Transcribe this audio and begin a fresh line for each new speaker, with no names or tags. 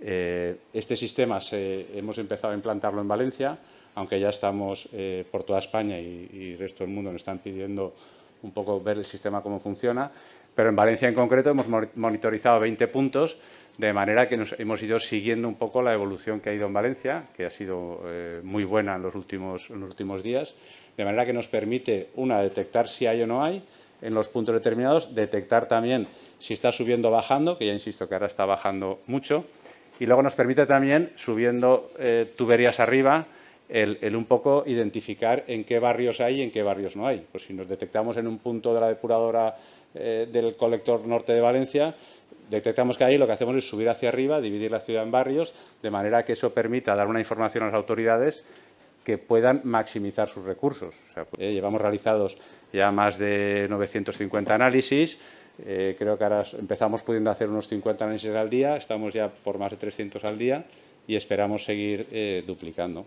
Eh, este sistema hemos empezado a implantarlo en Valencia, aunque ya estamos eh, por toda España y, el resto del mundo nos están pidiendo un poco ver el sistema cómo funciona, pero en Valencia en concreto hemos monitorizado 20 puntos, de manera que nos, hemos ido siguiendo un poco la evolución que ha ido en Valencia, que ha sido eh, muy buena en los, en los últimos días, de manera que nos permite, una, detectar si hay o no hay, en los puntos determinados, detectar también si está subiendo o bajando, que ya insisto que ahora está bajando mucho, y luego nos permite también, subiendo eh, tuberías arriba, el, un poco identificar en qué barrios hay y en qué barrios no hay. Pues si nos detectamos en un punto de la depuradora eh, del colector norte de Valencia, detectamos que ahí lo que hacemos es subir hacia arriba, dividir la ciudad en barrios, de manera que eso permita dar una información a las autoridades que puedan maximizar sus recursos. Pues, eh, llevamos realizados ya más de 950 análisis, eh, creo que ahora empezamos pudiendo hacer unos 50 análisis al día, estamos ya por más de 300 al día y esperamos seguir eh, duplicando.